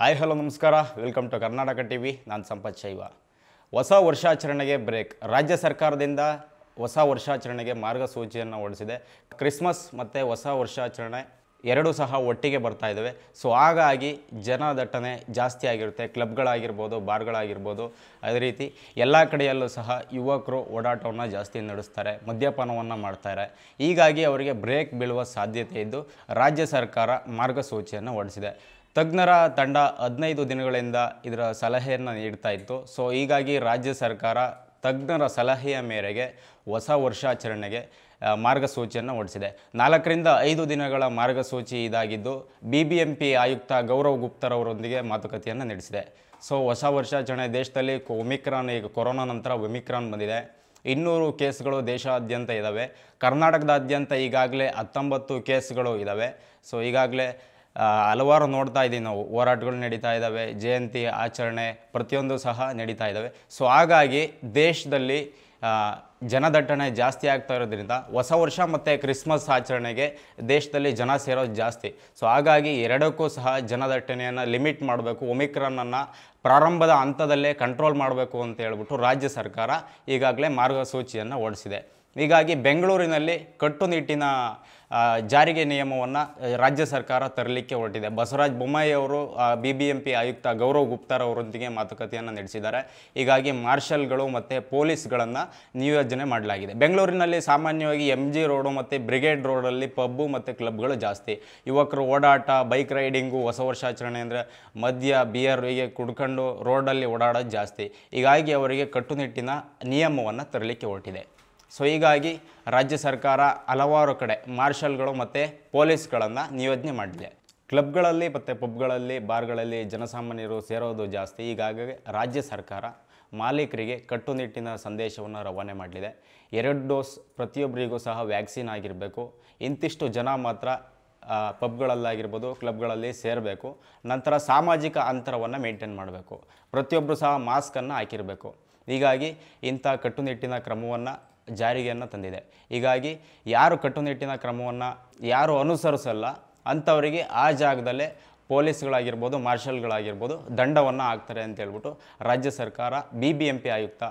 hi hello ನಮಸ್ಕಾರ welcome to Karnataka TV ವಿ ನಾನು ಸಂಪತ್ ಶೈವ ಹೊಸ ವರ್ಷಾಚರಣೆಗೆ ಬ್ರೇಕ್ ರಾಜ್ಯ ಸರ್ಕಾರದಿಂದ ಹೊಸ ವರ್ಷಾಚರಣೆಗೆ ಮಾರ್ಗಸೂಚಿಯನ್ನು ಹೊರಡಿಸಿದೆ ಕ್ರಿಸ್ಮಸ್ ಮತ್ತು ಹೊಸ ವರ್ಷಾಚರಣೆ ಎರಡೂ ಸಹ ಒಟ್ಟಿಗೆ ಬರ್ತಾ ಇದ್ದಾವೆ ಸೊ ಹಾಗಾಗಿ ಜನದಟ್ಟಣೆ ಜಾಸ್ತಿ ಆಗಿರುತ್ತೆ ಕ್ಲಬ್ಗಳಾಗಿರ್ಬೋದು ಬಾರ್ಗಳಾಗಿರ್ಬೋದು ಅದೇ ರೀತಿ ಎಲ್ಲ ಕಡೆಯಲ್ಲೂ ಸಹ ಯುವಕರು ಓಡಾಟವನ್ನು ಜಾಸ್ತಿ ನಡೆಸ್ತಾರೆ ಮದ್ಯಪಾನವನ್ನು ಮಾಡ್ತಾರೆ ಹೀಗಾಗಿ ಅವರಿಗೆ ಬ್ರೇಕ್ ಬೀಳುವ ಸಾಧ್ಯತೆ ಇದ್ದು ರಾಜ್ಯ ಸರ್ಕಾರ ಮಾರ್ಗಸೂಚಿಯನ್ನು ಹೊರಡಿಸಿದೆ ತಜ್ಞರ ತಂಡ ಹದಿನೈದು ದಿನಗಳಿಂದ ಇದರ ಸಲಹೆಯನ್ನು ನೀಡ್ತಾ ಇತ್ತು ಸೊ ಹೀಗಾಗಿ ರಾಜ್ಯ ಸರ್ಕಾರ ತಜ್ಞರ ಸಲಹೆಯ ಮೇರೆಗೆ ಹೊಸ ವರ್ಷಾಚರಣೆಗೆ ಮಾರ್ಗಸೂಚಿಯನ್ನು ಹೊರಡಿಸಿದೆ ನಾಲ್ಕರಿಂದ ಐದು ದಿನಗಳ ಮಾರ್ಗಸೂಚಿ ಇದಾಗಿದ್ದು ಬಿ ಬಿ ಎಂ ಪಿ ಆಯುಕ್ತ ಗೌರವ್ ಗುಪ್ತರವರೊಂದಿಗೆ ಮಾತುಕತೆಯನ್ನು ನಡೆಸಿದೆ ಸೊ ಹೊಸ ವರ್ಷಾಚರಣೆ ದೇಶದಲ್ಲಿ ಒಮಿಕ್ರಾನ್ ಈಗ ಕೊರೋನಾ ನಂತರ ಒಮಿಕ್ರಾನ್ ಬಂದಿದೆ ಇನ್ನೂರು ಕೇಸ್ಗಳು ದೇಶಾದ್ಯಂತ ಇದ್ದಾವೆ ಕರ್ನಾಟಕದಾದ್ಯಂತ ಈಗಾಗಲೇ ಹತ್ತೊಂಬತ್ತು ಕೇಸ್ಗಳು ಇದ್ದಾವೆ ಸೊ ಈಗಾಗಲೇ ಹಲವಾರು ನೋಡ್ತಾ ಇದ್ದೀವಿ ನಾವು ಹೋರಾಟಗಳು ನಡೀತಾ ಇದ್ದಾವೆ ಜಯಂತಿ ಆಚರಣೆ ಪ್ರತಿಯೊಂದು ಸಹ ನಡೀತಾ ಇದ್ದಾವೆ ಸೊ ಹಾಗಾಗಿ ದೇಶದಲ್ಲಿ ಜನದಟ್ಟಣೆ ಜಾಸ್ತಿ ಆಗ್ತಾ ಇರೋದ್ರಿಂದ ಹೊಸ ವರ್ಷ ಮತ್ತು ಕ್ರಿಸ್ಮಸ್ ಆಚರಣೆಗೆ ದೇಶದಲ್ಲಿ ಜನ ಸೇರೋದು ಜಾಸ್ತಿ ಸೊ ಹಾಗಾಗಿ ಎರಡಕ್ಕೂ ಸಹ ಜನದಟ್ಟಣೆಯನ್ನು ಲಿಮಿಟ್ ಮಾಡಬೇಕು ಒಮಿಕ್ರಾನನ್ನು ಪ್ರಾರಂಭದ ಹಂತದಲ್ಲೇ ಕಂಟ್ರೋಲ್ ಮಾಡಬೇಕು ಅಂತ ಹೇಳ್ಬಿಟ್ಟು ರಾಜ್ಯ ಸರ್ಕಾರ ಈಗಾಗಲೇ ಮಾರ್ಗಸೂಚಿಯನ್ನು ಓಡಿಸಿದೆ ಹೀಗಾಗಿ ಬೆಂಗಳೂರಿನಲ್ಲಿ ಕಟ್ಟುನಿಟ್ಟಿನ ಜಾರಿಗೆ ನಿಯಮವನ್ನು ರಾಜ್ಯ ಸರ್ಕಾರ ತರಲಿಕ್ಕೆ ಹೊರಟಿದೆ ಬಸವರಾಜ ಬೊಮ್ಮಾಯಿ ಅವರು ಬಿ ಬಿ ಎಂ ಪಿ ಆಯುಕ್ತ ಗೌರವ್ ಗುಪ್ತಾರ್ ಅವರೊಂದಿಗೆ ಮಾತುಕತೆಯನ್ನು ನಡೆಸಿದ್ದಾರೆ ಹೀಗಾಗಿ ಮಾರ್ಷಲ್ಗಳು ಮತ್ತು ಪೊಲೀಸ್ಗಳನ್ನು ನಿಯೋಜನೆ ಮಾಡಲಾಗಿದೆ ಬೆಂಗಳೂರಿನಲ್ಲಿ ಸಾಮಾನ್ಯವಾಗಿ ಎಮ್ ಜಿ ರೋಡು ಮತ್ತು ಬ್ರಿಗೇಡ್ ರೋಡಲ್ಲಿ ಪಬ್ಬು ಮತ್ತು ಕ್ಲಬ್ಗಳು ಜಾಸ್ತಿ ಯುವಕರು ಓಡಾಟ ಬೈಕ್ ರೈಡಿಂಗು ಹೊಸ ವರ್ಷಾಚರಣೆ ಅಂದರೆ ಮದ್ಯ ಬಿಯರ್ ಹೀಗೆ ಕುಡ್ಕೊಂಡು ರೋಡಲ್ಲಿ ಓಡಾಡೋದು ಜಾಸ್ತಿ ಹೀಗಾಗಿ ಅವರಿಗೆ ಕಟ್ಟುನಿಟ್ಟಿನ ನಿಯಮವನ್ನು ತರಲಿಕ್ಕೆ ಹೊರಟಿದೆ ಸೊ ಹೀಗಾಗಿ ರಾಜ್ಯ ಸರ್ಕಾರ ಹಲವಾರು ಕಡೆ ಮಾರ್ಷಲ್ಗಳು ಮತ್ತು ಪೊಲೀಸ್ಗಳನ್ನು ನಿಯೋಜನೆ ಮಾಡಿದೆ ಕ್ಲಬ್ಗಳಲ್ಲಿ ಮತ್ತು ಪಬ್ಗಳಲ್ಲಿ ಬಾರ್ಗಳಲ್ಲಿ ಜನಸಾಮಾನ್ಯರು ಸೇರೋದು ಜಾಸ್ತಿ ಈಗಾಗಲೇ ರಾಜ್ಯ ಸರ್ಕಾರ ಮಾಲೀಕರಿಗೆ ಕಟ್ಟುನಿಟ್ಟಿನ ಸಂದೇಶವನ್ನು ರವಾನೆ ಮಾಡಲಿದೆ ಎರಡು ಡೋಸ್ ಪ್ರತಿಯೊಬ್ಬರಿಗೂ ಸಹ ವ್ಯಾಕ್ಸಿನ್ ಆಗಿರಬೇಕು ಇಂತಿಷ್ಟು ಜನ ಮಾತ್ರ ಪಬ್ಗಳಲ್ಲಾಗಿರ್ಬೋದು ಕ್ಲಬ್ಗಳಲ್ಲಿ ಸೇರಬೇಕು ನಂತರ ಸಾಮಾಜಿಕ ಅಂತರವನ್ನು ಮೇಂಟೈನ್ ಮಾಡಬೇಕು ಪ್ರತಿಯೊಬ್ಬರು ಸಹ ಮಾಸ್ಕನ್ನು ಹಾಕಿರಬೇಕು ಹೀಗಾಗಿ ಇಂಥ ಕಟ್ಟುನಿಟ್ಟಿನ ಕ್ರಮವನ್ನು ಜಾರಿಗೆಯನ್ನು ತಂದಿದೆ ಹೀಗಾಗಿ ಯಾರು ಕಟ್ಟುನಿಟ್ಟಿನ ಕ್ರಮವನ್ನು ಯಾರು ಅನುಸರಿಸಲ್ಲ ಅಂಥವರಿಗೆ ಆ ಜಾಗದಲ್ಲೇ ಪೊಲೀಸ್ಗಳಾಗಿರ್ಬೋದು ಮಾರ್ಷಲ್ಗಳಾಗಿರ್ಬೋದು ದಂಡವನ್ನು ಹಾಕ್ತಾರೆ ಅಂತ ಹೇಳ್ಬಿಟ್ಟು ರಾಜ್ಯ ಸರ್ಕಾರ ಬಿ ಬಿ ಎಂ ಪಿ ಆಯುಕ್ತ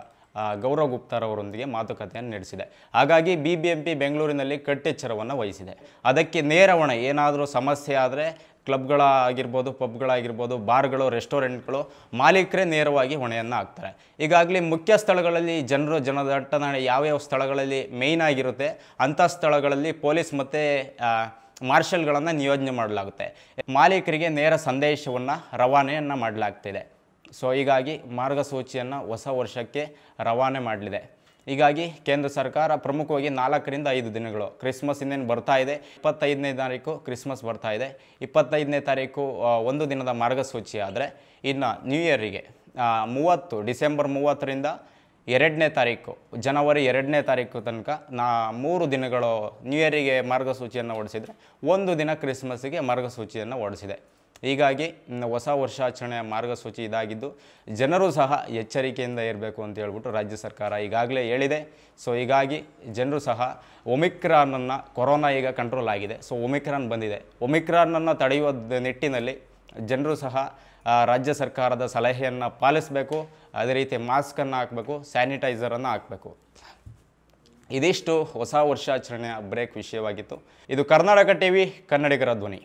ಗೌರವ್ ಗುಪ್ತಾರವರೊಂದಿಗೆ ಮಾತುಕತೆಯನ್ನು ನಡೆಸಿದೆ ಹಾಗಾಗಿ ಬಿ ಬಿ ಎಂ ಪಿ ಬೆಂಗಳೂರಿನಲ್ಲಿ ಕಟ್ಟೆಚ್ಚರವನ್ನು ವಹಿಸಿದೆ ಅದಕ್ಕೆ ನೇರ ಹೊಣೆ ಏನಾದರೂ ಸಮಸ್ಯೆ ಆದರೆ ಕ್ಲಬ್ಗಳಾಗಿರ್ಬೋದು ಪಬ್ಗಳಾಗಿರ್ಬೋದು ಬಾರ್ಗಳು ರೆಸ್ಟೋರೆಂಟ್ಗಳು ಮಾಲೀಕರೇ ನೇರವಾಗಿ ಹೊಣೆಯನ್ನು ಹಾಕ್ತಾರೆ ಈಗಾಗಲೇ ಮುಖ್ಯ ಸ್ಥಳಗಳಲ್ಲಿ ಜನರು ಜನದಟ್ಟಣೆ ಯಾವ್ಯಾವ ಸ್ಥಳಗಳಲ್ಲಿ ಮೇಯ್ನ್ ಆಗಿರುತ್ತೆ ಅಂಥ ಸ್ಥಳಗಳಲ್ಲಿ ಪೊಲೀಸ್ ಮತ್ತು ಮಾರ್ಷಲ್ಗಳನ್ನು ನಿಯೋಜನೆ ಮಾಡಲಾಗುತ್ತೆ ಮಾಲೀಕರಿಗೆ ನೇರ ಸಂದೇಶವನ್ನು ರವಾನೆಯನ್ನು ಮಾಡಲಾಗ್ತಿದೆ ಸೊ ಹೀಗಾಗಿ ಮಾರ್ಗಸೂಚಿಯನ್ನು ಹೊಸ ವರ್ಷಕ್ಕೆ ರವಾನೆ ಮಾಡಲಿದೆ ಹೀಗಾಗಿ ಕೇಂದ್ರ ಸರ್ಕಾರ ಪ್ರಮುಖವಾಗಿ ನಾಲ್ಕರಿಂದ ಐದು ದಿನಗಳು ಕ್ರಿಸ್ಮಸ್ ಇನ್ನೇನು ಬರ್ತಾ ಇದೆ ಇಪ್ಪತ್ತೈದನೇ ತಾರೀಕು ಕ್ರಿಸ್ಮಸ್ ಬರ್ತಾ ಇದೆ ಇಪ್ಪತ್ತೈದನೇ ತಾರೀಕು ಒಂದು ದಿನದ ಮಾರ್ಗಸೂಚಿ ಆದರೆ ಇನ್ನು ನ್ಯೂ ಇಯರಿಗೆ ಮೂವತ್ತು ಡಿಸೆಂಬರ್ ಮೂವತ್ತರಿಂದ ಎರಡನೇ ತಾರೀಕು ಜನವರಿ ಎರಡನೇ ತಾರೀಕು ತನಕ ನಾ ಮೂರು ದಿನಗಳು ನ್ಯೂ ಇಯರಿಗೆ ಮಾರ್ಗಸೂಚಿಯನ್ನು ಓಡಿಸಿದರೆ ಒಂದು ದಿನ ಕ್ರಿಸ್ಮಸ್ಸಿಗೆ ಮಾರ್ಗಸೂಚಿಯನ್ನು ಓಡಿಸಿದೆ ಹೀಗಾಗಿ ಹೊಸ ವರ್ಷಾಚರಣೆಯ ಮಾರ್ಗಸೂಚಿ ಇದಾಗಿದ್ದು ಜನರು ಸಹ ಎಚ್ಚರಿಕೆಯಿಂದ ಇರಬೇಕು ಅಂತ ಹೇಳ್ಬಿಟ್ಟು ರಾಜ್ಯ ಸರ್ಕಾರ ಈಗಾಗಲೇ ಹೇಳಿದೆ ಸೊ ಹೀಗಾಗಿ ಜನರು ಸಹ ಒಮಿಕ್ರಾನನ್ನು ಕೊರೋನಾ ಈಗ ಕಂಟ್ರೋಲ್ ಆಗಿದೆ ಸೊ ಒಮಿಕ್ರಾನ್ ಬಂದಿದೆ ಒಮಿಕ್ರಾನನ್ನು ತಡೆಯುವ ನಿಟ್ಟಿನಲ್ಲಿ ಜನರು ಸಹ ರಾಜ್ಯ ಸರ್ಕಾರದ ಸಲಹೆಯನ್ನು ಪಾಲಿಸಬೇಕು ಅದೇ ರೀತಿ ಮಾಸ್ಕನ್ನು ಹಾಕಬೇಕು ಸ್ಯಾನಿಟೈಸರನ್ನು ಹಾಕಬೇಕು ಇದಿಷ್ಟು ಹೊಸ ವರ್ಷಾಚರಣೆಯ ಬ್ರೇಕ್ ವಿಷಯವಾಗಿತ್ತು ಇದು ಕರ್ನಾಟಕ ಟಿ ವಿ ಕನ್ನಡಿಗರ ಧ್ವನಿ